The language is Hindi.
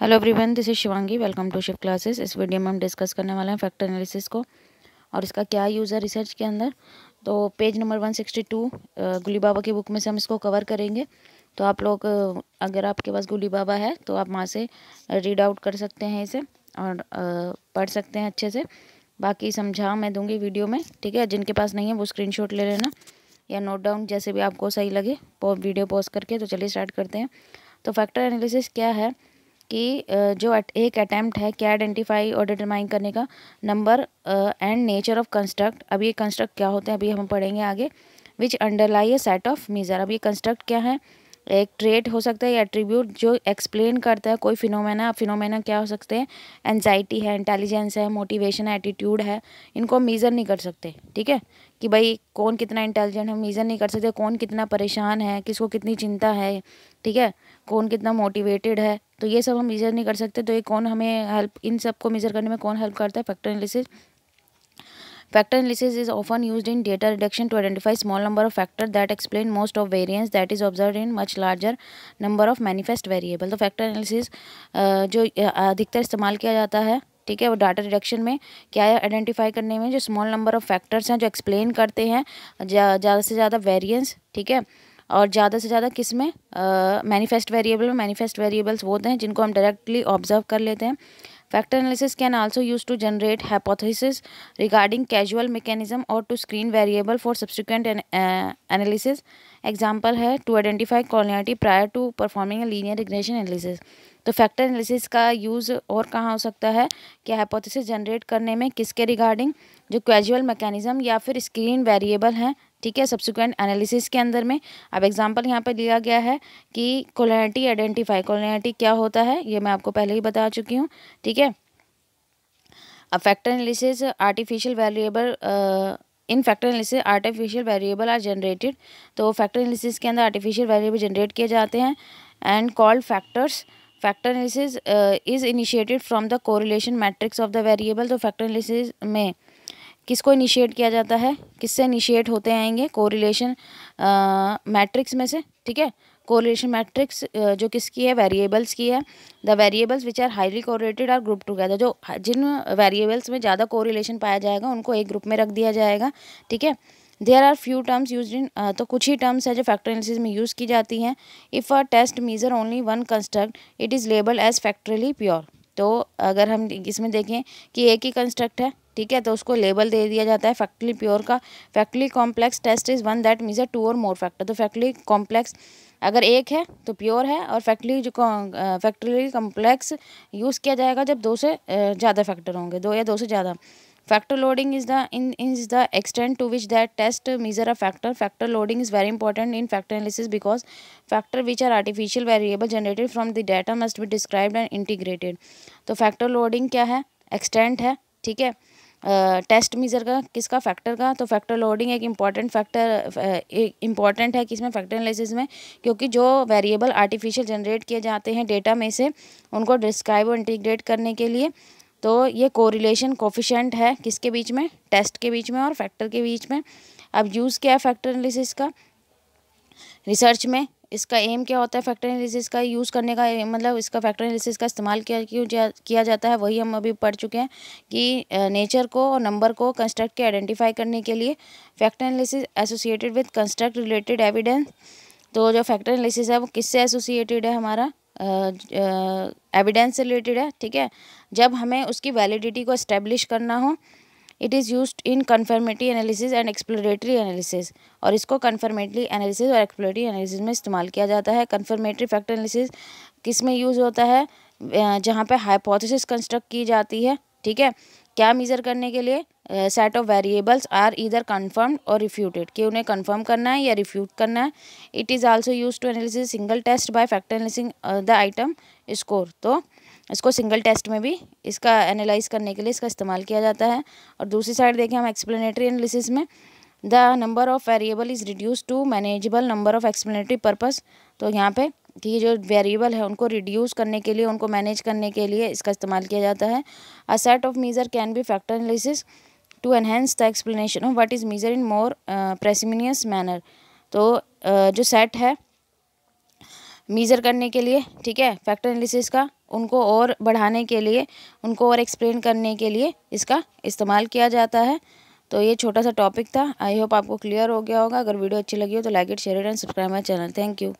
Hello everyone this is Shivangi welcome to Shiv classes इस वीडियो में हम डिस्कस करने वाले हैं फैक्टर एनालिसिस को और इसका क्या यूज़ है रिसर्च के अंदर तो पेज नंबर 162 गुली बाबा की बुक में से हम इसको कवर करेंगे तो आप लोग अगर आपके पास गुली बाबा है तो आप वहाँ से रीड आउट कर सकते हैं इसे और पढ़ सकते हैं अच्छे से बाकी समझा मैं दूँगी वीडियो में ठीक है जिनके पास नहीं है वो स्क्रीन ले लेना या नोट डाउन जैसे भी आपको सही लगे वीडियो पॉज करके तो चलिए स्टार्ट करते हैं तो फैक्टर एनालिसिस क्या है कि जो एक अटैम्प्ट है क्या आइडेंटिफाई और डिटरमाइन करने का number and nature of construct अब ये कंस्ट्रक्ट क्या होते हैं अभी हम पढ़ेंगे आगे which underlie a set of measure अब ये कंस्ट्रक्ट क्या है एक ट्रेट हो सकता है या एट्रीब्यूट जो एक्सप्लेन करता है कोई फिनोमेना फिनोमेना क्या हो सकते हैं एनजाइटी है इंटेलिजेंस है मोटिवेशन है एटीट्यूड है इनको हम मीज़र नहीं कर सकते ठीक है कि भाई कौन कितना इंटेलिजेंट हम मीज़र नहीं कर सकते कौन कितना परेशान है किसको कितनी चिंता है ठीक है कौन कितना मोटिवेटेड है तो ये सब हम मीज़र नहीं कर सकते तो ये कौन हमें हेल्प इन सब को मीज़र करने में कौन हेल्प करता है factor analysis Factor analysis is often used in data reduction to identify small number of factors that explain most of variance that is observed in much larger number of manifest variable. तो factor analysis जो अधिकतर इस्तेमाल किया जाता है ठीक है वो डाटा रिडक्शन में क्या है आइडेंटिफाई करने में जो स्मॉल नंबर ऑफ फैक्टर्स हैं जो एक्सप्लेन करते हैं ज़्यादा से ज़्यादा वेरिएंस ठीक है और ज़्यादा से ज़्यादा किस में मैनिफेस्ट वेरिएबल में मैनिफेस्ट वेरिएबल्स वो होते हैं जिनको हम डायरेक्टली ऑब्जर्व कर लेते हैं factor analysis can also use to generate hypothesis regarding causal mechanism और to screen variable for subsequent analysis example है to identify quality prior to performing a linear regression analysis तो फैक्टर एनालिसिस का यूज़ और कहाँ हो सकता है कि हाइपोथेसिस जनरेट करने में किसके रिगार्डिंग जो कैजुअल मैकेनिज्म या फिर स्क्रीन वेरिएबल हैं ठीक है सब्सिक्वेंट एनालिसिस के अंदर में अब एग्जांपल यहाँ पे लिया गया है कि कोलिनिटी आइडेंटिफाई कोलिनिटी क्या होता है ये मैं आपको पहले ही बता चुकी हूँ ठीक है अब factor analysis artificial variable in factor analysis artificial variable are generated तो फैक्टर एनालिसिस के अंदर आर्टिफिशियल वेरिएबल जनरेट किए जाते हैं and called factors factor analysis is initiated from the correlation matrix of the variable तो फैक्टर एनालिसिस में किसको इनिशिएट किया जाता है किससे इनिशिएट होते आएंगे कोरिलेशन मैट्रिक्स में से ठीक है कोरिलेशन मैट्रिक्स जो किसकी है वेरिएबल्स की है the variables which are highly correlated are group together जो जिन वेरिएबल्स में ज़्यादा कोरिलेशन पाया जाएगा उनको एक ग्रुप में रख दिया जाएगा ठीक है there are few terms use in तो कुछ ही टर्म्स है जो फैक्टर एनालिसिस में यूज़ की जाती हैं if our test measure only one construct it is label as factorially pure तो अगर हम इसमें देखें कि एक ही कंस्ट्रक्ट है ठीक है तो उसको लेबल दे दिया जाता है फैक्ट्री प्योर का factorially complex test is one that measure a two और मोर फैक्टर तो फैक्ट्री कॉम्प्लेक्स अगर एक है तो प्योर है और फैक्ट्री जो फैक्ट्री कॉम्प्लेक्स यूज़ किया जाएगा जब दो से ज़्यादा फैक्टर होंगे दो या दो से ज़्यादा factor loading is the in is the extent to which that test measure a factor factor loading is very important in factor analysis because factor which are artificial variable generated from the data must be describe and integrated तो फैक्टर लोडिंग क्या है एक्सटेंट है ठीक है टेस्ट मीज़र का किसका फैक्टर का तो फैक्टर लोडिंग एक इम्पॉर्टेंट फैक्टर इम्पॉर्टेंट है किसमें फैक्टर एनालिसिस में क्योंकि जो वेरिएबल आर्टिफिशियल जनरेट किए जाते हैं डेटा में से उनको डिस्क्राइब और इंटीग्रेट करने के लिए तो ये कोरिलेशन कोफिशेंट है किसके बीच में टेस्ट के बीच में और फैक्टर के बीच में अब यूज़ किया है फैक्टर एनालिसिस का रिसर्च में इसका एम क्या होता है फैक्टर एनालिसिस का यूज़ करने का मतलब इसका फैक्टर एनालिसिस का इस्तेमाल किया क्यों किया जाता है वही हम अभी पढ़ चुके हैं कि नेचर को और नंबर को कंस्ट्रक्ट के आइडेंटिफाई करने के लिए factor analysis associated with construct related evidence तो जो फैक्टर एनालिसिस है वो किससे एसोसिएटेड है हमारा एविडेंस से रिलेटेड है ठीक है जब हमें उसकी वैलिडिटी को इस्टेब्लिश करना हो it is use in confirmatory analysis and exploratory analysis और इसको कन्फर्मेटरी एनालिसिस और एक्सप्लोरेटरी एनालिसिस में इस्तेमाल किया जाता है कन्फर्मेटरी फैक्टर एनालिसिस किस में यूज़ होता है जहाँ पर हाइपोथिस कंस्ट्रक्ट की जाती है ठीक है क्या मेज़र करने के लिए सेट ऑफ वेरिएबल्स आर इधर कन्फर्म और रिफ्यूटेड कि उन्हें कन्फर्म करना है या रिफ्यूट करना है it is also use to analysis single test by factor analysing the item score तो इसको सिंगल टेस्ट में भी इसका एनालाइज करने के लिए इसका इस्तेमाल किया जाता है और दूसरी साइड देखें हम एक्सप्लेनेटरी एनालिसिस में the number of variable is reduce to manageable number of explanatory purpose तो यहाँ पे कि ये जो वेरिएबल है उनको रिड्यूस करने के लिए उनको मैनेज करने के लिए इसका इस्तेमाल किया जाता है a set of measure can be factor analysis to enhance the explanation of what is measure in more parsimonious manner तो uh, जो सेट है मीज़र करने के लिए ठीक है फैक्टर एनालिसिस का उनको और बढ़ाने के लिए उनको और एक्सप्लेन करने के लिए इसका इस्तेमाल किया जाता है तो ये छोटा सा टॉपिक था आई होप आपको क्लियर हो गया होगा अगर वीडियो अच्छी लगी हो तो like it share it and subscribe my channel thank you